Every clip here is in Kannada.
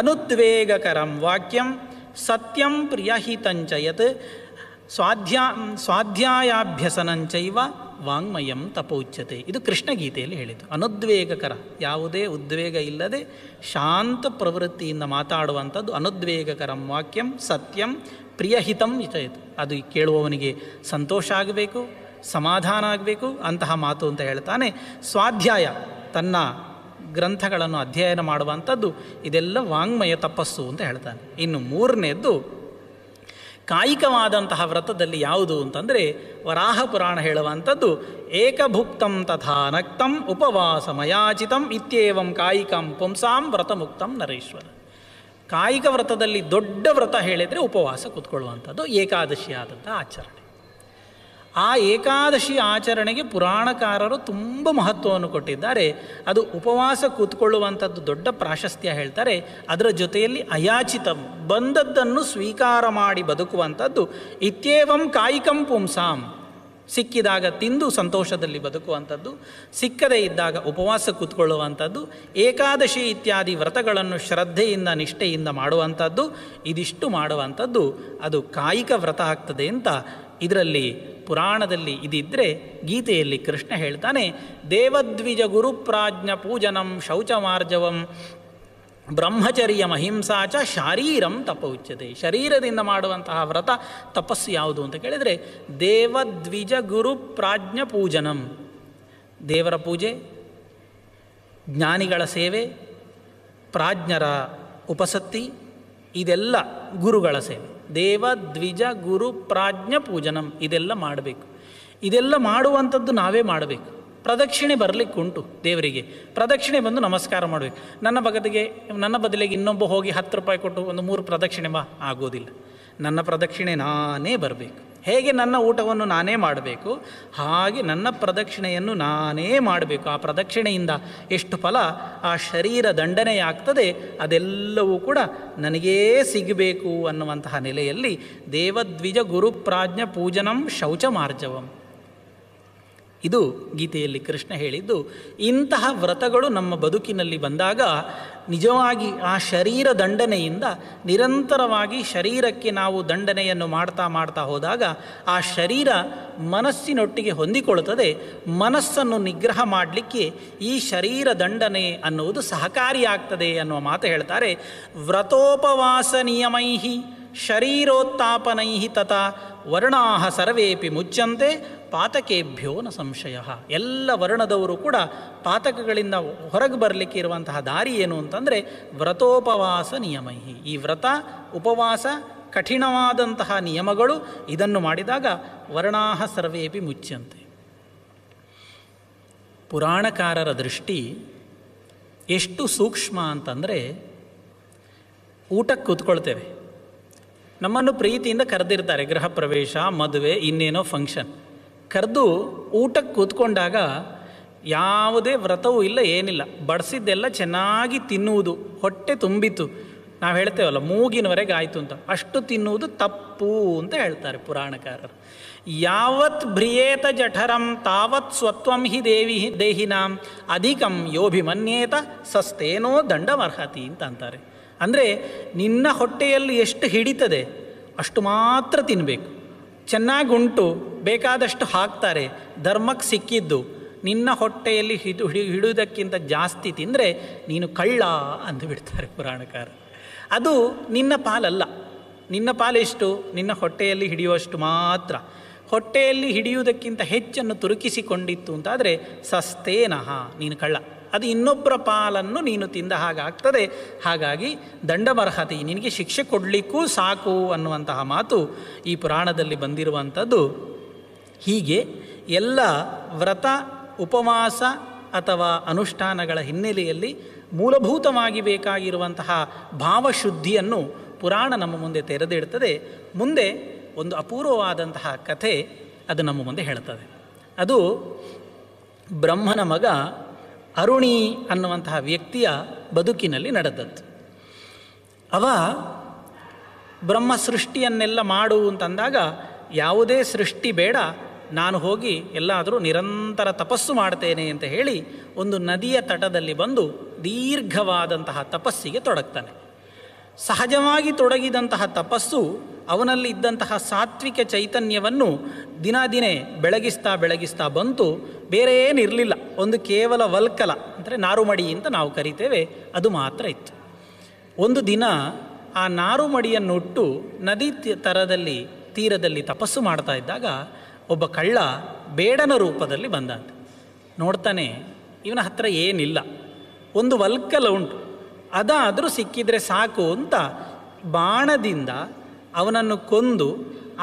ಅನುದ್ವೇಗಕರಂ ವಾಕ್ಯಂ ಸತ್ಯಂ ಪ್ರಿಯಹಿತಂಚ ಯತ್ ಸ್ವಾಧ್ಯಾಯಾಭ್ಯಸನಂಚವ ವಾಂಗ್ಮಯಂ ತಪೋಚ್ಯತೆ ಇದು ಕೃಷ್ಣಗೀತೆಯಲ್ಲಿ ಹೇಳಿತು ಅನುದ್ವೇಗಕರ ಯಾವುದೇ ಉದ್ವೇಗ ಇಲ್ಲದೆ ಶಾಂತ ಪ್ರವೃತ್ತಿಯಿಂದ ಮಾತಾಡುವಂಥದ್ದು ಅನುದ್ವೇಗಕರಂ ವಾಕ್ಯಂ ಸತ್ಯಂ ಪ್ರಿಯಹಿತಂ ಇಚಯಿತು ಅದು ಕೇಳುವವನಿಗೆ ಸಂತೋಷ ಆಗಬೇಕು ಸಮಾಧಾನ ಆಗಬೇಕು ಅಂತಹ ಮಾತು ಅಂತ ಹೇಳ್ತಾನೆ ಸ್ವಾಧ್ಯಾಯ ತನ್ನ ಗ್ರಂಥಗಳನ್ನು ಅಧ್ಯಯನ ಮಾಡುವಂಥದ್ದು ಇದೆಲ್ಲ ವಾಂಗ್ಮಯ ತಪಸ್ಸು ಅಂತ ಹೇಳ್ತಾನೆ ಇನ್ನು ಮೂರನೇದ್ದು ಕಾಯಿಕವಾದಂತಹ ವ್ರತದಲ್ಲಿ ಯಾವುದು ಅಂತಂದರೆ ವರಾಹ ಪುರಾಣ ಹೇಳುವಂಥದ್ದು ಏಕಭುಕ್ತಂ ತಥಾ ನಕ್ತಂ ಉಪವಾಸ ಮಯಾಚಿತಂ ಇತ್ಯೇವಂ ಕಾಯಿಕಂ ಪುಂಸಾಂ ವ್ರತಮುಕ್ತಂ ನರೇಶ್ವರ ಕಾಯಿಕ ವ್ರತದಲ್ಲಿ ದೊಡ್ಡ ವ್ರತ ಹೇಳಿದರೆ ಉಪವಾಸ ಕೂತ್ಕೊಳ್ಳುವಂಥದ್ದು ಏಕಾದಶಿಯಾದಂಥ ಆಚರಣೆ ಆ ಏಕಾದಶಿ ಆಚರಣೆಗೆ ಪುರಾಣಕಾರರು ತುಂಬ ಮಹತ್ವವನ್ನು ಕೊಟ್ಟಿದ್ದಾರೆ ಅದು ಉಪವಾಸ ಕೂತ್ಕೊಳ್ಳುವಂಥದ್ದು ದೊಡ್ಡ ಪ್ರಾಶಸ್ತ್ಯ ಹೇಳ್ತಾರೆ ಅದರ ಜೊತೆಯಲ್ಲಿ ಅಯಾಚಿತಂ ಬಂದದ್ದನ್ನು ಸ್ವೀಕಾರ ಮಾಡಿ ಬದುಕುವಂಥದ್ದು ಇತ್ಯೇವಂ ಕಾಯಿಕಂ ಪುಂಸಾಂ ಸಿಕ್ಕಿದಾಗ ತಿಂದು ಸಂತೋಷದಲ್ಲಿ ಬದುಕುವಂಥದ್ದು ಸಿಕ್ಕದೇ ಇದ್ದಾಗ ಉಪವಾಸ ಕೂತ್ಕೊಳ್ಳುವಂಥದ್ದು ಏಕಾದಶಿ ಇತ್ಯಾದಿ ವ್ರತಗಳನ್ನು ಶ್ರದ್ಧೆಯಿಂದ ನಿಷ್ಠೆಯಿಂದ ಮಾಡುವಂಥದ್ದು ಇದಿಷ್ಟು ಮಾಡುವಂಥದ್ದು ಅದು ಕಾಯಿಕ ವ್ರತ ಆಗ್ತದೆ ಅಂತ ಇದರಲ್ಲಿ ಪುರಾಣದಲ್ಲಿ ಇದಿದ್ದರೆ ಗೀತೆಯಲ್ಲಿ ಕೃಷ್ಣ ಹೇಳ್ತಾನೆ ದೇವದ್ವಿಜ ಗುರುಪ್ರಾಜ್ಞ ಪೂಜನಂ ಶೌಚಮಾರ್ಜವಂ ಬ್ರಹ್ಮಚರ್ಯ ಮಹಿಂಸಾಚ ಶಾರೀರಂ ತಪ ಉಚ್ಯತೆ ಶರೀರದಿಂದ ಮಾಡುವಂತಹ ವ್ರತ ತಪಸ್ಸು ಯಾವುದು ಅಂತ ಕೇಳಿದರೆ ದೇವದ್ವಿಜ ಗುರುಪ್ರಾಜ್ಞ ಪೂಜನಂ ದೇವರ ಪೂಜೆ ಜ್ಞಾನಿಗಳ ಸೇವೆ ಪ್ರಾಜ್ಞರ ಉಪಸತ್ತಿ ಇದೆಲ್ಲ ಗುರುಗಳ ಸೇವೆ ದೇವ ದ್ವಿಜ ಗುರು ಪ್ರಾಜ್ಞ ಪೂಜನಂ ಇದೆಲ್ಲ ಮಾಡಬೇಕು ಇದೆಲ್ಲ ಮಾಡುವಂಥದ್ದು ನಾವೇ ಮಾಡಬೇಕು ಪ್ರದಕ್ಷಿಣೆ ಬರಲಿಕ್ಕೆ ಉಂಟು ದೇವರಿಗೆ ಪ್ರದಕ್ಷಿಣೆ ಬಂದು ನಮಸ್ಕಾರ ಮಾಡಬೇಕು ನನ್ನ ಬಗದಿಗೆ ನನ್ನ ಬದಲಿಗೆ ಇನ್ನೊಬ್ಬ ಹೋಗಿ ಹತ್ತು ರೂಪಾಯಿ ಕೊಟ್ಟು ಒಂದು ಮೂರು ಪ್ರದಕ್ಷಿಣೆ ಬಾ ಆಗೋದಿಲ್ಲ ನನ್ನ ಪ್ರದಕ್ಷಿಣೆ ನಾನೇ ಬರಬೇಕು ಹೇಗೆ ನನ್ನ ಊಟವನ್ನು ನಾನೇ ಮಾಡಬೇಕು ಹಾಗೆ ನನ್ನ ಪ್ರದಕ್ಷಿಣೆಯನ್ನು ನಾನೇ ಮಾಡಬೇಕು ಆ ಪ್ರದಕ್ಷಿಣೆಯಿಂದ ಎಷ್ಟು ಫಲ ಆ ಶರೀರ ದಂಡನೆಯಾಗ್ತದೆ ಅದೆಲ್ಲವೂ ಕೂಡ ನನಗೇ ಸಿಗಬೇಕು ಅನ್ನುವಂತಹ ನೆಲೆಯಲ್ಲಿ ದೇವದ್ವಿಜ ಗುರುಪ್ರಾಜ್ಞ ಪೂಜನಂ ಶೌಚ ಮಾರ್ಜವಂ ಇದು ಗೀತೆಯಲ್ಲಿ ಕೃಷ್ಣ ಹೇಳಿದ್ದು ಇಂತಹ ವ್ರತಗಳು ನಮ್ಮ ಬದುಕಿನಲ್ಲಿ ಬಂದಾಗ ನಿಜವಾಗಿ ಆ ಶರೀರ ದಂಡನೆಯಿಂದ ನಿರಂತರವಾಗಿ ಶರೀರಕ್ಕೆ ನಾವು ದಂಡನೆಯನ್ನು ಮಾಡ್ತಾ ಮಾಡ್ತಾ ಹೋದಾಗ ಆ ಶರೀರ ಮನಸ್ಸಿನೊಟ್ಟಿಗೆ ಹೊಂದಿಕೊಳ್ಳುತ್ತದೆ ಮನಸ್ಸನ್ನು ನಿಗ್ರಹ ಮಾಡಲಿಕ್ಕೆ ಈ ಶರೀರ ದಂಡನೆ ಅನ್ನುವುದು ಸಹಕಾರಿಯಾಗ್ತದೆ ಅನ್ನುವ ಮಾತು ಹೇಳ್ತಾರೆ ವ್ರತೋಪವಾಸ ನಿಯಮೈಹಿ ಶರೀರೋತ್ತಾಪನೈ ತಥಾ ವರ್ಣಾ ಸರ್ವೇಪಿ ಮುಚ್ಚಂತೆ ಪಾತಕೇಭ್ಯೋ ನ ಸಂಶಯ ಎಲ್ಲ ವರ್ಣದವರು ಕೂಡ ಪಾತಕಗಳಿಂದ ಹೊರಗೆ ಬರಲಿಕ್ಕೆ ಇರುವಂತಹ ದಾರಿ ಏನು ಅಂತಂದರೆ ವ್ರತೋಪವಾಸ ನಿಯಮೈಹಿ ಈ ವ್ರತ ಉಪವಾಸ ಕಠಿಣವಾದಂತಹ ನಿಯಮಗಳು ಇದನ್ನು ಮಾಡಿದಾಗ ವರ್ಣಾ ಸರ್ವೇಪಿ ಮುಚ್ಚಂತೆ ಪುರಾಣಕಾರರ ದೃಷ್ಟಿ ಎಷ್ಟು ಸೂಕ್ಷ್ಮ ಅಂತಂದರೆ ಊಟಕ್ಕೆ ಕೂತ್ಕೊಳ್ತೇವೆ ನಮ್ಮನ್ನು ಪ್ರೀತಿಯಿಂದ ಕರೆದಿರ್ತಾರೆ ಗೃಹ ಪ್ರವೇಶ ಮದುವೆ ಇನ್ನೇನೋ ಫಂಕ್ಷನ್ ಕರೆದು ಊಟಕ್ಕೆ ಕೂತ್ಕೊಂಡಾಗ ಯಾವುದೇ ವ್ರತವೂ ಇಲ್ಲ ಏನಿಲ್ಲ ಬಡಿಸಿದ್ದೆಲ್ಲ ಚೆನ್ನಾಗಿ ತಿನ್ನುವುದು ಹೊಟ್ಟೆ ತುಂಬಿತು ನಾವು ಹೇಳ್ತೇವಲ್ಲ ಮೂಗಿನವರೆಗೆ ಆಯಿತು ಅಂತ ಅಷ್ಟು ತಿನ್ನುವುದು ತಪ್ಪು ಅಂತ ಹೇಳ್ತಾರೆ ಪುರಾಣಕಾರರು ಯಾವತ್ ಭ್ರಿಯೇತ ಜಠರಂ ತಾವತ್ ಸ್ವತ್ವಂ ಹಿ ದೇವಿ ದೇಹಿನಾಂ ಅಧಿಕಂ ಯೋಭಿಮನ್ಯೇತ ಸಸ್ತೇನೋ ದಂಡಮರ್ಹತಿ ಅಂತ ಅಂತಾರೆ ಅಂದರೆ ನಿನ್ನ ಹೊಟ್ಟೆಯಲ್ಲಿ ಎಷ್ಟು ಹಿಡಿತದೆ ಅಷ್ಟು ಮಾತ್ರ ತಿನ್ನಬೇಕು ಚೆನ್ನಾಗಿ ಉಂಟು ಬೇಕಾದಷ್ಟು ಹಾಕ್ತಾರೆ ಧರ್ಮಕ್ಕೆ ಸಿಕ್ಕಿದ್ದು ನಿನ್ನ ಹೊಟ್ಟೆಯಲ್ಲಿ ಹಿಡು ಹಿಡಿ ಹಿಡುವುದಕ್ಕಿಂತ ಜಾಸ್ತಿ ತಿಂದರೆ ನೀನು ಕಳ್ಳ ಅಂದುಬಿಡ್ತಾರೆ ಪುರಾಣಕಾರ ಅದು ನಿನ್ನ ಪಾಲಲ್ಲ ನಿನ್ನ ಪಾಲೆಷ್ಟು ನಿನ್ನ ಹೊಟ್ಟೆಯಲ್ಲಿ ಹಿಡಿಯುವಷ್ಟು ಮಾತ್ರ ಹೊಟ್ಟೆಯಲ್ಲಿ ಹಿಡಿಯುವುದಕ್ಕಿಂತ ಹೆಚ್ಚನ್ನು ತುರುಕಿಸಿಕೊಂಡಿತ್ತು ಅಂತಾದರೆ ಸಸ್ತೇನಹ ನೀನು ಕಳ್ಳ ಅದು ಇನ್ನೊಬ್ಬರ ಪಾಲನ್ನು ನೀನು ತಿಂದ ಹಾಗಾಗ್ತದೆ ಹಾಗಾಗಿ ದಂಡಮರ್ಹತಿ ನಿನಗೆ ಶಿಕ್ಷೆ ಕೊಡಲಿಕ್ಕೂ ಸಾಕು ಅನ್ನುವಂತಹ ಮಾತು ಈ ಪುರಾಣದಲ್ಲಿ ಬಂದಿರುವಂಥದ್ದು ಹೀಗೆ ಎಲ್ಲ ವ್ರತ ಉಪವಾಸ ಅಥವಾ ಅನುಷ್ಠಾನಗಳ ಹಿನ್ನೆಲೆಯಲ್ಲಿ ಮೂಲಭೂತವಾಗಿ ಬೇಕಾಗಿರುವಂತಹ ಭಾವಶುದ್ಧಿಯನ್ನು ಪುರಾಣ ನಮ್ಮ ಮುಂದೆ ತೆರೆದಿಡ್ತದೆ ಮುಂದೆ ಒಂದು ಅಪೂರ್ವವಾದಂತಹ ಕಥೆ ಅದು ನಮ್ಮ ಮುಂದೆ ಹೇಳ್ತದೆ ಅದು ಬ್ರಹ್ಮನ ಮಗ ಅರುಣಿ ಅನ್ನುವಂತಹ ವ್ಯಕ್ತಿಯ ಬದುಕಿನಲ್ಲಿ ನಡೆದದ್ದು ಅವ ಬ್ರಹ್ಮ ಸೃಷ್ಟಿಯನ್ನೆಲ್ಲ ಮಾಡು ಅಂತಂದಾಗ ಯಾವುದೇ ಸೃಷ್ಟಿ ಬೇಡ ನಾನು ಹೋಗಿ ಎಲ್ಲಾದರೂ ನಿರಂತರ ತಪಸ್ಸು ಮಾಡ್ತೇನೆ ಅಂತ ಹೇಳಿ ಒಂದು ನದಿಯ ತಟದಲ್ಲಿ ಬಂದು ದೀರ್ಘವಾದಂತಹ ತಪಸ್ಸಿಗೆ ತೊಡಗ್ತಾನೆ ಸಹಜವಾಗಿ ತೊಡಗಿದಂತಹ ತಪಸ್ಸು ಅವನಲ್ಲಿ ಇದ್ದಂತಹ ಸಾತ್ವಿಕ ಚೈತನ್ಯವನ್ನು ದಿನ ದಿನೇ ಬೆಳಗಿಸ್ತಾ ಬೆಳಗಿಸ್ತಾ ಬಂತು ಬೇರೆ ಏನಿರಲಿಲ್ಲ ಒಂದು ಕೇವಲ ವಲ್ಕಲ ಅಂದರೆ ನಾರುಮಡಿ ಅಂತ ನಾವು ಕರಿತೇವೆ ಅದು ಮಾತ್ರ ಇತ್ತು ಒಂದು ದಿನ ಆ ನಾರುಮಡಿಯನ್ನುಟ್ಟು ನದಿ ತರದಲ್ಲಿ ತೀರದಲ್ಲಿ ತಪಸ್ಸು ಮಾಡ್ತಾ ಇದ್ದಾಗ ಒಬ್ಬ ಕಳ್ಳ ಬೇಡನ ರೂಪದಲ್ಲಿ ಬಂದಂತೆ ನೋಡ್ತಾನೆ ಇವನ ಹತ್ರ ಏನಿಲ್ಲ ಒಂದು ವಲ್ಕಲ ಉಂಟು ಅದಾದರೂ ಸಿಕ್ಕಿದರೆ ಸಾಕು ಅಂತ ಬಾಣದಿಂದ ಅವನನ್ನು ಕೊಂದು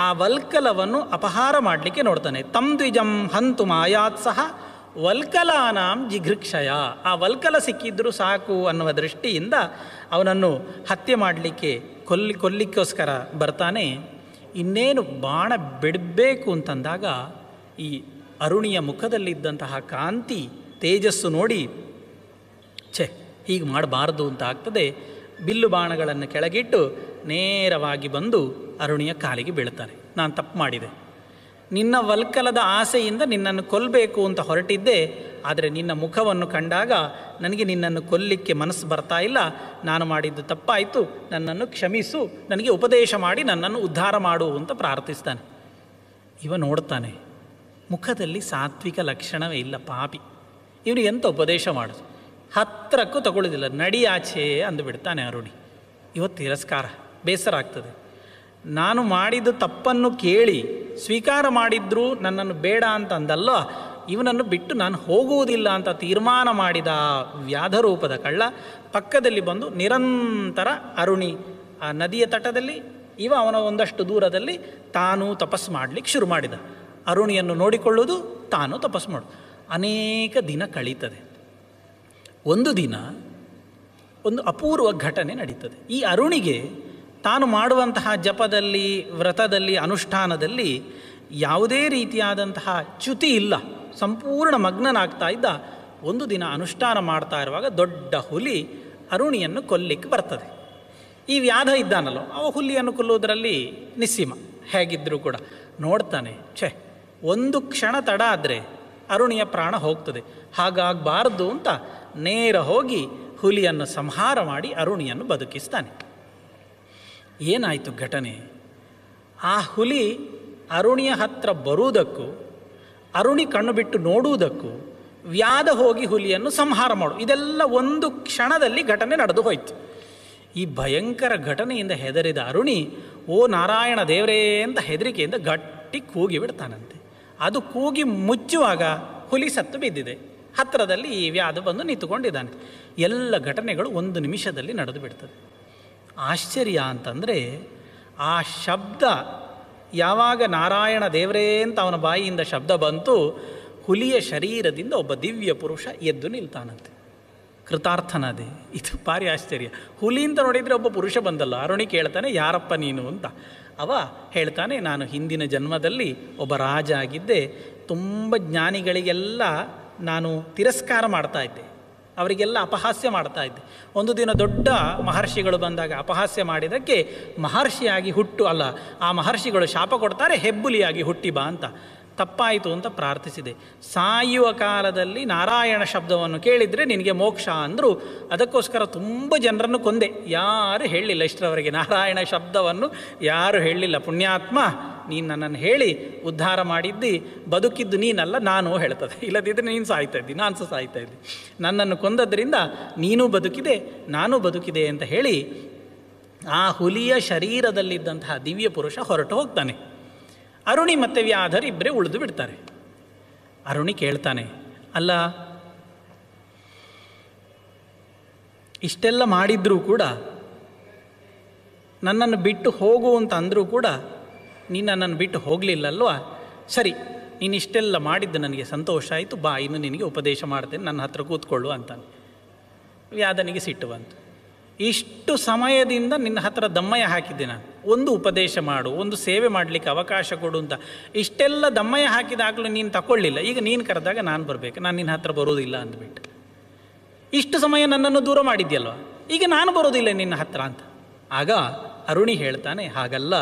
ಆ ವಲ್ಕಲವನ್ನು ಅಪಹಾರ ಮಾಡಲಿಕ್ಕೆ ನೋಡ್ತಾನೆ ತಮ್ ದ್ವಿಜಂ ಹಂತು ಮಾಯಾತ್ ಸಹ ವಲ್ಕಲಾನಾಂ ಜಿಘೃಕ್ಷಯ ಆ ವಲ್ಕಲ ಸಿಕ್ಕಿದ್ರೂ ಸಾಕು ಅನ್ನುವ ದೃಷ್ಟಿಯಿಂದ ಅವನನ್ನು ಹತ್ಯೆ ಮಾಡಲಿಕ್ಕೆ ಕೊಲ್ಲಿ ಕೊಲ್ಲಿಕ್ಕೋಸ್ಕರ ಬರ್ತಾನೆ ಇನ್ನೇನು ಬಾಣ ಬಿಡಬೇಕು ಅಂತಂದಾಗ ಈ ಅರುಣಿಯ ಮುಖದಲ್ಲಿದ್ದಂತಹ ಕಾಂತಿ ತೇಜಸ್ಸು ನೋಡಿ ಛೆ ಹೀಗೆ ಮಾಡಬಾರ್ದು ಅಂತ ಆಗ್ತದೆ ಬಿಲ್ಲು ಬಾಣಗಳನ್ನು ಕೆಳಗಿಟ್ಟು ನೇರವಾಗಿ ಬಂದು ಅರುಣಿಯ ಕಾಲಿಗೆ ಬೀಳ್ತಾನೆ ನಾನು ತಪ್ಪು ಮಾಡಿದೆ ನಿನ್ನ ವಲ್ಕಲದ ಆಸೆಯಿಂದ ನಿನ್ನನ್ನು ಕೊಲ್ಲಬೇಕು ಅಂತ ಹೊರಟಿದ್ದೆ ಆದರೆ ನಿನ್ನ ಮುಖವನ್ನು ಕಂಡಾಗ ನನಗೆ ನಿನ್ನನ್ನು ಕೊಲ್ಲಿಕ್ಕೆ ಮನಸ್ಸು ಬರ್ತಾ ಇಲ್ಲ ನಾನು ಮಾಡಿದ್ದು ತಪ್ಪಾಯಿತು ನನ್ನನ್ನು ಕ್ಷಮಿಸು ನನಗೆ ಉಪದೇಶ ಮಾಡಿ ನನ್ನನ್ನು ಉದ್ಧಾರ ಮಾಡು ಅಂತ ಪ್ರಾರ್ಥಿಸ್ತಾನೆ ಇವ ನೋಡ್ತಾನೆ ಮುಖದಲ್ಲಿ ಸಾತ್ವಿಕ ಲಕ್ಷಣವೇ ಇಲ್ಲ ಪಾಪಿ ಇವನು ಎಂತ ಉಪದೇಶ ಮಾಡೋದು ಹತ್ತಿರಕ್ಕೂ ತಗೊಳ್ಳೋದಿಲ್ಲ ಆಚೆ ಅಂದುಬಿಡ್ತಾನೆ ಅರುಣಿ ಇವತ್ತು ತಿರಸ್ಕಾರ ಬೇಸರ ಆಗ್ತದೆ ನಾನು ಮಾಡಿದ ತಪ್ಪನ್ನು ಕೇಳಿ ಸ್ವೀಕಾರ ಮಾಡಿದ್ರೂ ನನ್ನನ್ನು ಬೇಡ ಅಂತ ಇವನನ್ನು ಬಿಟ್ಟು ನಾನು ಹೋಗುವುದಿಲ್ಲ ಅಂತ ತೀರ್ಮಾನ ಮಾಡಿದ ವ್ಯಾಧರೂಪದ ಕಳ್ಳ ಪಕ್ಕದಲ್ಲಿ ಬಂದು ನಿರಂತರ ಅರುಣಿ ಆ ನದಿಯ ತಟದಲ್ಲಿ ಇವ ಅವನ ಒಂದಷ್ಟು ದೂರದಲ್ಲಿ ತಾನು ತಪಸ್ಸು ಮಾಡಲಿಕ್ಕೆ ಶುರು ಮಾಡಿದ ಅರುಣಿಯನ್ನು ನೋಡಿಕೊಳ್ಳುವುದು ತಾನು ತಪಸ್ಸು ಮಾಡು ಅನೇಕ ದಿನ ಕಳೀತದೆ ಒಂದು ದಿನ ಒಂದು ಅಪೂರ್ವ ಘಟನೆ ನಡೀತದೆ ಈ ಅರುಣಿಗೆ ತಾನು ಮಾಡುವಂತಹ ಜಪದಲ್ಲಿ ವ್ರತದಲ್ಲಿ ಅನುಷ್ಠಾನದಲ್ಲಿ ಯಾವುದೇ ರೀತಿಯಾದಂತಹ ಚ್ಯುತಿ ಇಲ್ಲ ಸಂಪೂರ್ಣ ಮಗ್ನನಾಗ್ತಾ ಇದ್ದ ಒಂದು ದಿನ ಅನುಷ್ಠಾನ ಮಾಡ್ತಾ ಇರುವಾಗ ದೊಡ್ಡ ಹುಲಿ ಅರುಣಿಯನ್ನು ಕೊಲ್ಲಿಕ್ಕೆ ಬರ್ತದೆ ಈ ವ್ಯಾಧ ಇದ್ದಾನಲ್ಲೋ ಅವ ಹುಲಿಯನ್ನು ಕೊಲ್ಲುವುದರಲ್ಲಿ ನಿಸ್ಸೀಮ ಹೇಗಿದ್ದರೂ ಕೂಡ ನೋಡ್ತಾನೆ ಛೆ ಒಂದು ಕ್ಷಣ ತಡ ಆದರೆ ಅರುಣಿಯ ಪ್ರಾಣ ಹೋಗ್ತದೆ ಹಾಗಾಗಬಾರ್ದು ಅಂತ ನೇರ ಹೋಗಿ ಹುಲಿಯನ್ನು ಸಂಹಾರ ಮಾಡಿ ಅರುಣಿಯನ್ನು ಬದುಕಿಸ್ತಾನೆ ಏನಾಯಿತು ಘಟನೆ ಆ ಹುಲಿ ಅರುಣಿಯ ಹತ್ರ ಬರುವುದಕ್ಕೂ ಅರುಣಿ ಕಣ್ಣು ಬಿಟ್ಟು ನೋಡುವುದಕ್ಕೂ ವ್ಯಾಧ ಹೋಗಿ ಹುಲಿಯನ್ನು ಸಂಹಾರ ಮಾಡು ಇದೆಲ್ಲ ಒಂದು ಕ್ಷಣದಲ್ಲಿ ಘಟನೆ ನಡೆದು ಹೋಯಿತು ಈ ಭಯಂಕರ ಘಟನೆಯಿಂದ ಹೆದರಿದ ಅರುಣಿ ಓ ನಾರಾಯಣ ದೇವರೇ ಅಂತ ಹೆದರಿಕೆಯಿಂದ ಗಟ್ಟಿ ಕೂಗಿಬಿಡ್ತಾನಂತೆ ಅದು ಕೂಗಿ ಮುಚ್ಚುವಾಗ ಹುಲಿ ಸತ್ತು ಬಿದ್ದಿದೆ ಹತ್ತಿರದಲ್ಲಿ ಈ ವ್ಯಾಧ ಬಂದು ನಿಂತುಕೊಂಡಿದ್ದಾನೆ ಎಲ್ಲ ಘಟನೆಗಳು ಒಂದು ನಿಮಿಷದಲ್ಲಿ ನಡೆದು ಬಿಡ್ತದೆ ಆಶ್ಚರ್ಯ ಅಂತಂದರೆ ಆ ಶಬ್ದ ಯಾವಾಗ ನಾರಾಯಣ ದೇವರೇ ಅಂತ ಅವನ ಬಾಯಿಯಿಂದ ಶಬ್ದ ಬಂತು ಹುಲಿಯ ಶರೀರದಿಂದ ಒಬ್ಬ ದಿವ್ಯ ಪುರುಷ ಎದ್ದು ನಿಲ್ತಾನಂತೆ ಕೃತಾರ್ಥನದೇ ಇದು ಭಾರಿ ಆಶ್ಚರ್ಯ ಹುಲಿ ಅಂತ ನೋಡಿದರೆ ಒಬ್ಬ ಪುರುಷ ಬಂದಲ್ಲ ಅರುಣಿ ಕೇಳ್ತಾನೆ ಯಾರಪ್ಪ ನೀನು ಅಂತ ಅವ ಹೇಳ್ತಾನೆ ನಾನು ಹಿಂದಿನ ಜನ್ಮದಲ್ಲಿ ಒಬ್ಬ ರಾಜ ಆಗಿದ್ದೆ ತುಂಬ ಜ್ಞಾನಿಗಳಿಗೆಲ್ಲ ನಾನು ತಿರಸ್ಕಾರ ಮಾಡ್ತಾ ಇದ್ದೆ ಅವರಿಗೆಲ್ಲ ಅಪಹಾಸ್ಯ ಮಾಡ್ತಾ ಇದ್ದೆ ಒಂದು ದಿನ ದೊಡ್ಡ ಮಹರ್ಷಿಗಳು ಬಂದಾಗ ಅಪಹಾಸ್ಯ ಮಾಡಿದ್ದಕ್ಕೆ ಮಹರ್ಷಿಯಾಗಿ ಹುಟ್ಟು ಅಲ್ಲ ಆ ಮಹರ್ಷಿಗಳು ಶಾಪ ಕೊಡ್ತಾರೆ ಹೆಬ್ಬುಲಿಯಾಗಿ ಹುಟ್ಟಿ ಬಾ ಅಂತ ತಪ್ಪಾಯಿತು ಅಂತ ಪ್ರಾರ್ಥಿಸಿದೆ ಸಾಯುವ ಕಾಲದಲ್ಲಿ ನಾರಾಯಣ ಶಬ್ದವನ್ನು ಕೇಳಿದರೆ ನಿನಗೆ ಮೋಕ್ಷ ಅಂದರು ಅದಕ್ಕೋಸ್ಕರ ತುಂಬ ಜನರನ್ನು ಕೊಂದೆ ಯಾರು ಹೇಳಲಿಲ್ಲ ಇಷ್ಟರವರೆಗೆ ನಾರಾಯಣ ಶಬ್ದವನ್ನು ಯಾರು ಹೇಳಲಿಲ್ಲ ಪುಣ್ಯಾತ್ಮ ನೀನು ನನ್ನನ್ನು ಹೇಳಿ ಉದ್ಧಾರ ಮಾಡಿದ್ದಿ ಬದುಕಿದ್ದು ನೀನಲ್ಲ ನಾನು ಹೇಳ್ತದೆ ಇಲ್ಲದಿದ್ದರೆ ನೀನು ಸಾಯ್ತಾ ಇದ್ದಿ ನಾನು ಸಾಯ್ತಾ ಇದ್ದಿ ನನ್ನನ್ನು ಕೊಂದದ್ರಿಂದ ನೀನು ಬದುಕಿದೆ ನಾನು ಬದುಕಿದೆ ಅಂತ ಹೇಳಿ ಆ ಹುಲಿಯ ಶರೀರದಲ್ಲಿದ್ದಂತಹ ದಿವ್ಯ ಪುರುಷ ಹೊರಟು ಹೋಗ್ತಾನೆ ಅರುಣಿ ಮತ್ತೆ ವ್ಯಾಧರ್ ಇಬ್ಬರೇ ಉಳಿದು ಬಿಡ್ತಾರೆ ಅರುಣಿ ಕೇಳ್ತಾನೆ ಅಲ್ಲ ಇಷ್ಟೆಲ್ಲ ಮಾಡಿದ್ರೂ ಕೂಡ ನನ್ನನ್ನು ಬಿಟ್ಟು ಹೋಗು ಅಂತ ಅಂದರೂ ಕೂಡ ನೀನು ನನ್ನನ್ನು ಬಿಟ್ಟು ಹೋಗಲಿಲ್ಲಲ್ವಾ ಸರಿ ನೀನು ಇಷ್ಟೆಲ್ಲ ಮಾಡಿದ್ದು ನನಗೆ ಸಂತೋಷ ಆಯಿತು ಬಾ ಇನ್ನು ನಿನಗೆ ಉಪದೇಶ ಮಾಡ್ತೇನೆ ನನ್ನ ಹತ್ರ ಕೂತ್ಕೊಳ್ಳು ಅಂತಾನೆ ವ್ಯಾದನಿಗೆ ಸಿಟ್ಟು ಬಂತು ಇಷ್ಟು ಸಮಯದಿಂದ ನಿನ್ನ ಹತ್ರ ದಮ್ಮಯ್ಯ ಹಾಕಿದ್ದೆ ನಾನು ಒಂದು ಉಪದೇಶ ಮಾಡು ಒಂದು ಸೇವೆ ಮಾಡಲಿಕ್ಕೆ ಅವಕಾಶ ಕೊಡು ಅಂತ ಇಷ್ಟೆಲ್ಲ ದಮ್ಮಯ ಹಾಕಿದಾಗಲೂ ನೀನು ತಗೊಳ್ಳಿಲ್ಲ ಈಗ ನೀನು ಕರೆದಾಗ ನಾನು ಬರಬೇಕು ನಾನು ನಿನ್ನ ಹತ್ರ ಬರೋದಿಲ್ಲ ಅಂದ್ಬಿಟ್ಟು ಇಷ್ಟು ಸಮಯ ನನ್ನನ್ನು ದೂರ ಮಾಡಿದ್ಯಲ್ವ ಈಗ ನಾನು ಬರೋದಿಲ್ಲ ನಿನ್ನ ಹತ್ರ ಅಂತ ಆಗ ಅರುಣಿ ಹೇಳ್ತಾನೆ ಹಾಗಲ್ಲ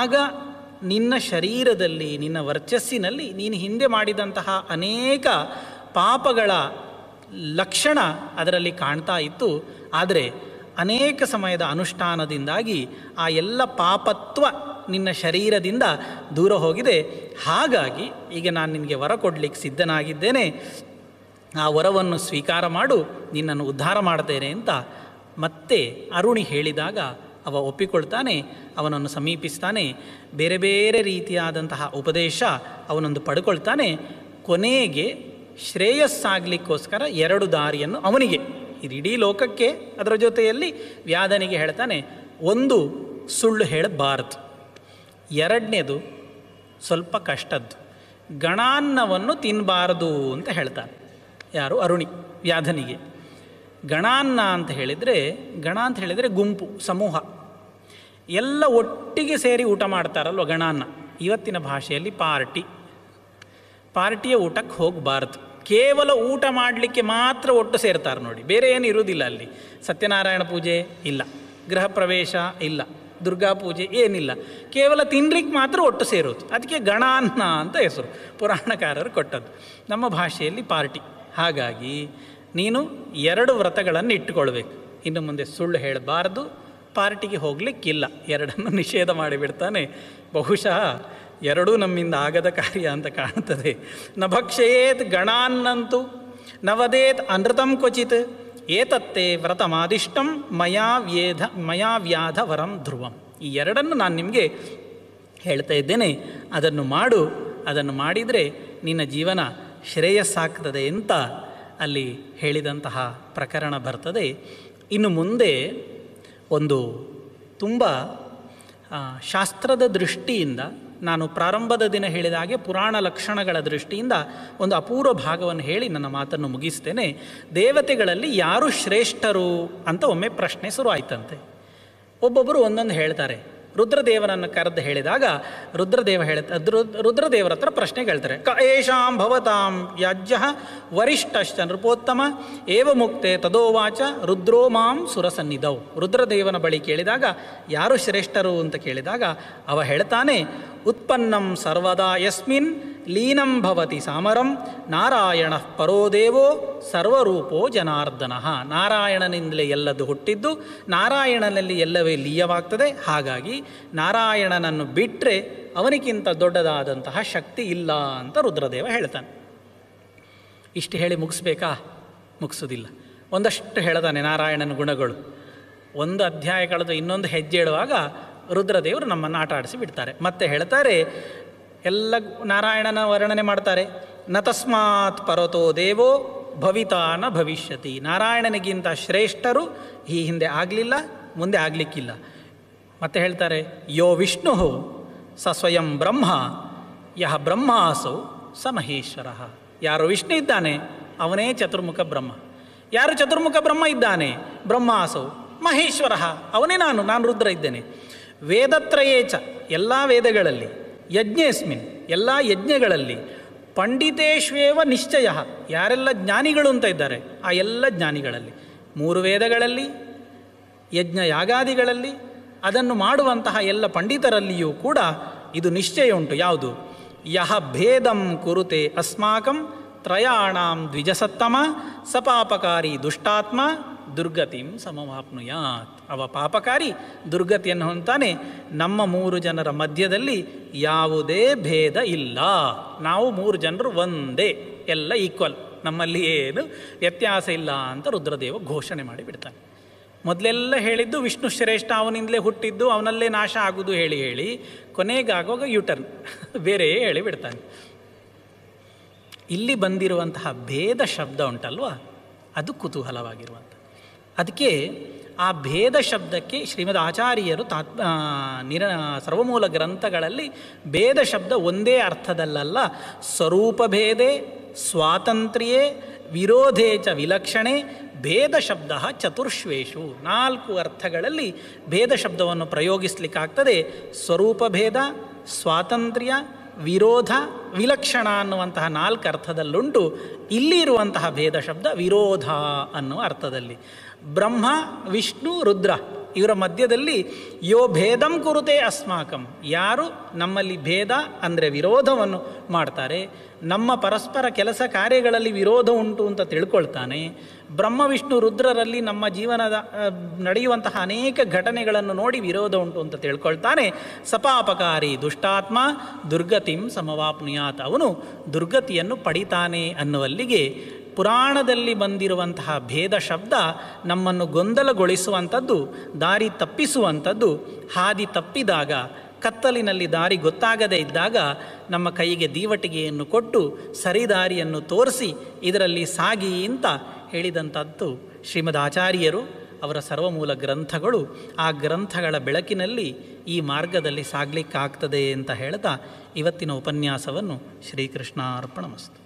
ಆಗ ನಿನ್ನ ಶರೀರದಲ್ಲಿ ನಿನ್ನ ವರ್ಚಸ್ಸಿನಲ್ಲಿ ನೀನು ಹಿಂದೆ ಮಾಡಿದಂತಹ ಅನೇಕ ಪಾಪಗಳ ಲಕ್ಷಣ ಅದರಲ್ಲಿ ಕಾಣ್ತಾ ಇತ್ತು ಆದರೆ ಅನೇಕ ಸಮಯದ ಅನುಷ್ಠಾನದಿಂದಾಗಿ ಆ ಎಲ್ಲ ಪಾಪತ್ವ ನಿನ್ನ ಶರೀರದಿಂದ ದೂರ ಹೋಗಿದೆ ಹಾಗಾಗಿ ಈಗ ನಾನು ನಿನಗೆ ವರ ಕೊಡಲಿಕ್ಕೆ ಸಿದ್ಧನಾಗಿದ್ದೇನೆ ಆ ವರವನ್ನು ಸ್ವೀಕಾರ ಮಾಡು ನಿನ್ನನ್ನು ಉದ್ಧಾರ ಮಾಡ್ತೇನೆ ಅಂತ ಮತ್ತೆ ಅರುಣಿ ಹೇಳಿದಾಗ ಅವ ಒಪ್ಪಿಕೊಳ್ತಾನೆ ಅವನನ್ನು ಸಮೀಪಿಸ್ತಾನೆ ಬೇರೆ ಬೇರೆ ರೀತಿಯಾದಂತಹ ಉಪದೇಶ ಅವನೊಂದು ಪಡ್ಕೊಳ್ತಾನೆ ಕೊನೆಗೆ ಶ್ರೇಯಸ್ಸಾಗಲಿಕ್ಕೋಸ್ಕರ ಎರಡು ದಾರಿಯನ್ನು ಅವನಿಗೆ ಇಡೀ ಲೋಕಕ್ಕೆ ಅದರ ಜೊತೆಯಲ್ಲಿ ವ್ಯಾಧನಿಗೆ ಹೇಳ್ತಾನೆ ಒಂದು ಸುಳ್ಳು ಹೇಳಬಾರದು ಎರಡನೇದು ಸ್ವಲ್ಪ ಕಷ್ಟದ್ದು ಗಣಾನ್ನವನ್ನು ತಿನ್ನಬಾರದು ಅಂತ ಹೇಳ್ತಾನೆ ಯಾರು ಅರುಣಿ ವ್ಯಾಧನಿಗೆ ಗಣಾನ್ನ ಅಂತ ಹೇಳಿದರೆ ಗಣ ಅಂತ ಹೇಳಿದರೆ ಗುಂಪು ಸಮೂಹ ಎಲ್ಲ ಒಟ್ಟಿಗೆ ಸೇರಿ ಊಟ ಮಾಡ್ತಾರಲ್ವ ಗಣಾನ್ನ ಇವತ್ತಿನ ಭಾಷೆಯಲ್ಲಿ ಪಾರ್ಟಿ ಪಾರ್ಟಿಯ ಊಟಕ್ಕೆ ಹೋಗಬಾರ್ದು ಕೇವಲ ಊಟ ಮಾಡಲಿಕ್ಕೆ ಮಾತ್ರ ಒಟ್ಟು ಸೇರ್ತಾರೆ ನೋಡಿ ಬೇರೆ ಏನು ಇರುವುದಿಲ್ಲ ಅಲ್ಲಿ ಸತ್ಯನಾರಾಯಣ ಪೂಜೆ ಇಲ್ಲ ಗೃಹ ಪ್ರವೇಶ ಇಲ್ಲ ದುರ್ಗಾ ಪೂಜೆ ಏನಿಲ್ಲ ಕೇವಲ ತಿನ್ಲಿಕ್ಕೆ ಮಾತ್ರ ಒಟ್ಟು ಸೇರೋದು ಅದಕ್ಕೆ ಗಣಾನ್ನ ಅಂತ ಹೆಸರು ಪುರಾಣಕಾರರು ಕೊಟ್ಟದ್ದು ನಮ್ಮ ಭಾಷೆಯಲ್ಲಿ ಪಾರ್ಟಿ ಹಾಗಾಗಿ ನೀನು ಎರಡು ವ್ರತಗಳನ್ನು ಇಟ್ಟುಕೊಳ್ಬೇಕು ಇನ್ನು ಮುಂದೆ ಸುಳ್ಳು ಹೇಳಬಾರ್ದು ಪಾರ್ಟಿಗೆ ಹೋಗಲಿಕ್ಕಿಲ್ಲ ಎರಡನ್ನು ನಿಷೇಧ ಮಾಡಿಬಿಡ್ತಾನೆ ಬಹುಶಃ ಎರಡೂ ನಮ್ಮಿಂದ ಆಗದ ಕಾರ್ಯ ಅಂತ ಕಾಣುತ್ತದೆ ನ ಭಕ್ಷೇತ್ ಗಣಾನ್ನಂತು ನವದೇತ್ ಅನೃತಂ ಕ್ವಚಿತ್ ಏತತ್ತೇ ವ್ರತಮಾದಿಷ್ಟಂ ಮಯಾ ವ್ಯೇಧ ಮಯಾ ವ್ಯಾಧ ವರಂ ಧ್ರುವಂ ಈ ಎರಡನ್ನು ನಾನು ನಿಮಗೆ ಹೇಳ್ತಾ ಇದ್ದೇನೆ ಅದನ್ನು ಮಾಡು ಅದನ್ನು ಮಾಡಿದರೆ ನಿನ್ನ ಜೀವನ ಶ್ರೇಯಸ್ಸಾಗ್ತದೆ ಅಂತ ಅಲ್ಲಿ ಹೇಳಿದಂತಹ ಪ್ರಕರಣ ಬರ್ತದೆ ಇನ್ನು ಮುಂದೆ ಒಂದು ತುಂಬ ಶಾಸ್ತ್ರದ ದೃಷ್ಟಿಯಿಂದ ನಾನು ಪ್ರಾರಂಭದ ದಿನ ಹೇಳಿದ ಹಾಗೆ ಪುರಾಣ ಲಕ್ಷಣಗಳ ದೃಷ್ಟಿಯಿಂದ ಒಂದು ಅಪೂರ್ವ ಭಾಗವನ್ನು ಹೇಳಿ ನನ್ನ ಮಾತನ್ನು ಮುಗಿಸ್ತೇನೆ ದೇವತೆಗಳಲ್ಲಿ ಯಾರು ಶ್ರೇಷ್ಠರು ಅಂತ ಒಮ್ಮೆ ಪ್ರಶ್ನೆ ಶುರುವಾಯ್ತಂತೆ ಒಬ್ಬೊಬ್ಬರು ಒಂದೊಂದು ಹೇಳ್ತಾರೆ ರುದ್ರದೇವನನ್ನು ಕರೆದು ಹೇಳಿದಾಗ ರುದ್ರದೇವ ಹೇಳುತ್ತೆ ರುದ್ರದೇವರ ಹತ್ರ ಪ್ರಶ್ನೆ ಕೇಳ್ತಾರೆ ಕ ಏಷಾಂ ಭವತಾಂ ಯಾಜ್ಯ ವರಿಷ್ಠಶ್ಚ ನೃಪೋತ್ತಮ ಏವ ಮುಕ್ತೆ ತದೋವಾಚ ರುದ್ರೋ ಮಾಂ ಸುರಸನ್ನಿಧೌ ರುದ್ರದೇವನ ಬಳಿ ಕೇಳಿದಾಗ ಯಾರು ಶ್ರೇಷ್ಠರು ಅಂತ ಕೇಳಿದಾಗ ಅವ ಹೇಳ್ತಾನೆ ಉತ್ಪನ್ನಂ ಸರ್ವದಾ ಯಸ್ಮಿನ್ ಲೀನಂ ಭವತಿ ಸಾಮರಂ ನಾರಾಯಣ ಪರೋದೇವೋ ಸರ್ವರೂಪೋ ಜನಾರ್ದನ ನಾರಾಯಣನಿಂದಲೇ ಎಲ್ಲದು ಹುಟ್ಟಿದ್ದು ನಾರಾಯಣನಲ್ಲಿ ಎಲ್ಲವೇ ಲೀಯವಾಗ್ತದೆ ಹಾಗಾಗಿ ನಾರಾಯಣನನ್ನು ಬಿಟ್ಟರೆ ಅವನಿಗಿಂತ ದೊಡ್ಡದಾದಂತಹ ಶಕ್ತಿ ಇಲ್ಲ ಅಂತ ರುದ್ರದೇವ ಹೇಳ್ತಾನೆ ಇಷ್ಟು ಹೇಳಿ ಮುಗಿಸ್ಬೇಕಾ ಮುಗಿಸೋದಿಲ್ಲ ಒಂದಷ್ಟು ಹೇಳ್ತಾನೆ ನಾರಾಯಣನ ಗುಣಗಳು ಒಂದು ಅಧ್ಯಾಯ ಕಳೆದು ಇನ್ನೊಂದು ಹೆಜ್ಜೆ ಇಡುವಾಗ ರುದ್ರದೇವರು ನಮ್ಮನ್ನು ಆಟ ಆಡಿಸಿ ಬಿಡ್ತಾರೆ ಮತ್ತೆ ಹೇಳ್ತಾರೆ ಎಲ್ಲ ನಾರಾಯಣನ ವರ್ಣನೆ ಮಾಡ್ತಾರೆ ನ ತಸ್ಮಾತ್ ಪರತೋ ದೇವೋ ಭವಿತಾನ ಭವಿಷ್ಯತಿ ನಾರಾಯಣನಿಗಿಂತ ಶ್ರೇಷ್ಠರು ಈ ಹಿಂದೆ ಆಗಲಿಲ್ಲ ಮುಂದೆ ಆಗಲಿಕ್ಕಿಲ್ಲ ಮತ್ತೆ ಹೇಳ್ತಾರೆ ಯೋ ವಿಷ್ಣು ಸ ಸ್ವಯಂ ಬ್ರಹ್ಮ ಯಹ ಬ್ರಹ್ಮಾಸೌ ಸ ಮಹೇಶ್ವರ ಯಾರು ವಿಷ್ಣು ಇದ್ದಾನೆ ಅವನೇ ಚತುರ್ಮುಖ ಬ್ರಹ್ಮ ಯಾರು ಚತುರ್ಮುಖ ಬ್ರಹ್ಮ ಇದ್ದಾನೆ ಬ್ರಹ್ಮಾಸೌ ಮಹೇಶ್ವರ ಅವನೇ ನಾನು ನಾನು ರುದ್ರ ಇದ್ದೇನೆ ವೇದತ್ರಯೇಚ ಎಲ್ಲ ವೇದಗಳಲ್ಲಿ ಯಜ್ಞೆಸ್ಮಿನ್ ಎಲ್ಲ ಯಜ್ಞಗಳಲ್ಲಿ ಪಂಡಿತೇಶ್ವೇವ ನಿಶ್ಚಯ ಯಾರೆಲ್ಲ ಜ್ಞಾನಿಗಳು ಅಂತ ಇದ್ದಾರೆ ಆ ಎಲ್ಲ ಜ್ಞಾನಿಗಳಲ್ಲಿ ಮೂರು ವೇದಗಳಲ್ಲಿ ಯಜ್ಞ ಯಾಗಾದಿಗಳಲ್ಲಿ ಅದನ್ನು ಮಾಡುವಂತಹ ಎಲ್ಲ ಪಂಡಿತರಲ್ಲಿಯೂ ಕೂಡ ಇದು ನಿಶ್ಚಯ ಉಂಟು ಯಾವುದು ಯಹ ಭೇದಂ ಕುರುತೆ ಅಸ್ಮಾಕಂ ತ್ರಯಾಣಾಂ ದ್ವಿಜಸತ್ತಮ ಸಪಾಪಕಾರಿ ದುಷ್ಟಾತ್ಮ ದುರ್ಗತಿಂ ಸಮವಾಪ್ನುಯಾತ್ ಅವ ಪಾಪಕಾರಿ ದುರ್ಗತಿಯನ್ನು ಹೊಂತಾನೆ ನಮ್ಮ ಮೂರು ಜನರ ಮಧ್ಯದಲ್ಲಿ ಯಾವುದೇ ಭೇದ ಇಲ್ಲ ನಾವು ಮೂರು ಜನರು ಒಂದೇ ಎಲ್ಲ ಈಕ್ವಲ್ ನಮ್ಮಲ್ಲಿ ಏನು ವ್ಯತ್ಯಾಸ ಇಲ್ಲ ಅಂತ ರುದ್ರದೇವ ಘೋಷಣೆ ಮಾಡಿಬಿಡ್ತಾನೆ ಮೊದಲೆಲ್ಲ ಹೇಳಿದ್ದು ವಿಷ್ಣು ಶ್ರೇಷ್ಠ ಅವನಿಂದಲೇ ಹುಟ್ಟಿದ್ದು ಅವನಲ್ಲೇ ನಾಶ ಆಗುವುದು ಹೇಳಿ ಹೇಳಿ ಕೊನೆಗಾಗುವಾಗ ಯುಟರ್ನ್ ಬೇರೆ ಹೇಳಿಬಿಡ್ತಾನೆ ಇಲ್ಲಿ ಬಂದಿರುವಂತಹ ಭೇದ ಶಬ್ದ ಉಂಟಲ್ವಾ ಅದು ಕುತೂಹಲವಾಗಿರುವಂಥ ಅದಕ್ಕೆ ಆ ಭೇದ ಶಬ್ದಕ್ಕೆ ಶ್ರೀಮದ್ ಆಚಾರ್ಯರು ತಾತ್ ನಿರ ಸರ್ವಮೂಲ ಗ್ರಂಥಗಳಲ್ಲಿ ಭೇದ ಶಬ್ದ ಒಂದೇ ಅರ್ಥದಲ್ಲಲ್ಲ ಭೇದೆ ಸ್ವಾತಂತ್ರ್ಯೇ ವಿರೋಧೇ ಚ ವಿಲಕ್ಷಣೆ ಭೇದ ಶಬ್ದ ಚತುರ್ಶ್ವೇಷು ನಾಲ್ಕು ಅರ್ಥಗಳಲ್ಲಿ ಭೇದ ಶಬ್ದವನ್ನು ಪ್ರಯೋಗಿಸಲಿಕ್ಕಾಗ್ತದೆ ಭೇದ ಸ್ವಾತಂತ್ರ್ಯ ವಿರೋಧ ವಿಲಕ್ಷಣ ಅನ್ನುವಂತಹ ನಾಲ್ಕು ಅರ್ಥದಲ್ಲುಂಟು ಇಲ್ಲಿ ಇರುವಂತಹ ಭೇದ ಶಬ್ದ ವಿರೋಧ ಅನ್ನುವ ಅರ್ಥದಲ್ಲಿ ಬ್ರಹ್ಮ ವಿಷ್ಣು ರುದ್ರ ಇವರ ಮಧ್ಯದಲ್ಲಿ ಯೋ ಭೇದಂ ಕುರುತೆ ಅಸ್ಮಾಕಂ ಯಾರು ನಮ್ಮಲ್ಲಿ ಭೇದ ಅಂದರೆ ವಿರೋಧವನ್ನು ಮಾಡ್ತಾರೆ ನಮ್ಮ ಪರಸ್ಪರ ಕೆಲಸ ಕಾರ್ಯಗಳಲ್ಲಿ ವಿರೋಧ ಉಂಟು ಅಂತ ತಿಳ್ಕೊಳ್ತಾನೆ ಬ್ರಹ್ಮ ವಿಷ್ಣು ರುದ್ರರಲ್ಲಿ ನಮ್ಮ ಜೀವನದ ನಡೆಯುವಂತಹ ಅನೇಕ ಘಟನೆಗಳನ್ನು ನೋಡಿ ವಿರೋಧ ಉಂಟು ಅಂತ ತಿಳ್ಕೊಳ್ತಾನೆ ಸಪಾಪಕಾರಿ ದುಷ್ಟಾತ್ಮ ದುರ್ಗತಿಂ ಸಮವಾಪ್ನುಯಾತ ಅವನು ದುರ್ಗತಿಯನ್ನು ಪಡಿತಾನೆ ಅನ್ನುವಲ್ಲಿಗೆ ಪುರಾಣದಲ್ಲಿ ಬಂದಿರುವಂತಹ ಭೇದ ಶಬ್ದ ನಮ್ಮನ್ನು ಗೊಂದಲಗೊಳಿಸುವಂಥದ್ದು ದಾರಿ ತಪ್ಪಿಸುವಂಥದ್ದು ಹಾದಿ ತಪ್ಪಿದಾಗ ಕತ್ತಲಿನಲ್ಲಿ ದಾರಿ ಗೊತ್ತಾಗದೇ ಇದ್ದಾಗ ನಮ್ಮ ಕೈಗೆ ದೀವಟಿಗೆಯನ್ನು ಕೊಟ್ಟು ಸರಿದಾರಿಯನ್ನು ತೋರಿಸಿ ಇದರಲ್ಲಿ ಸಾಗಿ ಅಂತ ಹೇಳಿದಂಥದ್ದು ಶ್ರೀಮದ್ ಆಚಾರ್ಯರು ಅವರ ಸರ್ವಮೂಲ ಗ್ರಂಥಗಳು ಆ ಗ್ರಂಥಗಳ ಬೆಳಕಿನಲ್ಲಿ ಈ ಮಾರ್ಗದಲ್ಲಿ ಸಾಗಲಿಕ್ಕಾಗ್ತದೆ ಅಂತ ಹೇಳ್ತಾ ಇವತ್ತಿನ ಉಪನ್ಯಾಸವನ್ನು ಶ್ರೀಕೃಷ್ಣಾರ್ಪಣಮಸ್ತು